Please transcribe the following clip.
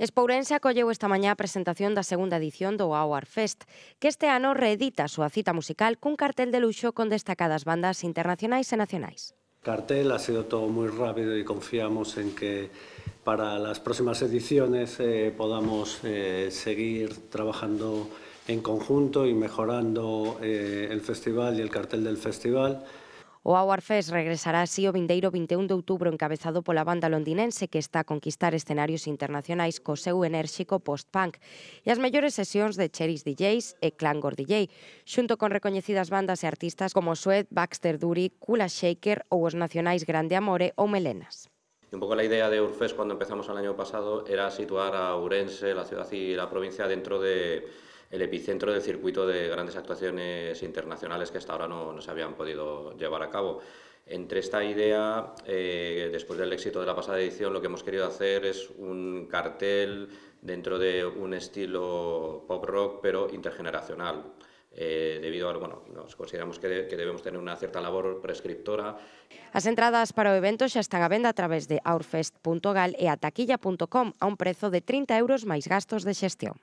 Espourense acolleu esta mañá a presentación da segunda edición do Hour Fest, que este ano reedita a súa cita musical cun cartel de luxo con destacadas bandas internacionais e nacionais. Cartel ha sido todo moi rápido e confiamos en que para as próximas ediciones eh, podamos eh, seguir trabajando en conjunto e mejorando eh, el festival e el cartel del festival. O Award Fest regresará así o vindeiro 21 de outubro encabezado pola banda londinense que está a conquistar escenarios internacionais co seu enérxico post-punk e as mellores sesións de Cheris DJs e Clangor DJ, xunto con recoñecidas bandas e artistas como Sued, Baxter Dury, Kula Shaker ou os nacionais Grande Amore ou Melenas. un pouco a idea de Urfes cando empezamos o ano pasado era situar a Ourense, a ciudad e a provincia dentro de el epicentro del circuito de grandes actuaciones internacionales que hasta ahora no, se habían podido llevar a cabo. Entre esta idea, eh, después del éxito de la pasada edición, lo que hemos querido hacer es un cartel dentro de un estilo pop rock, pero intergeneracional. Eh, debido a, bueno, nos consideramos que, debemos tener una cierta labor prescriptora. Las entradas para eventos evento ya están a venda a través de aurfest.gal e ataquilla.com a un precio de 30 euros más gastos de gestión.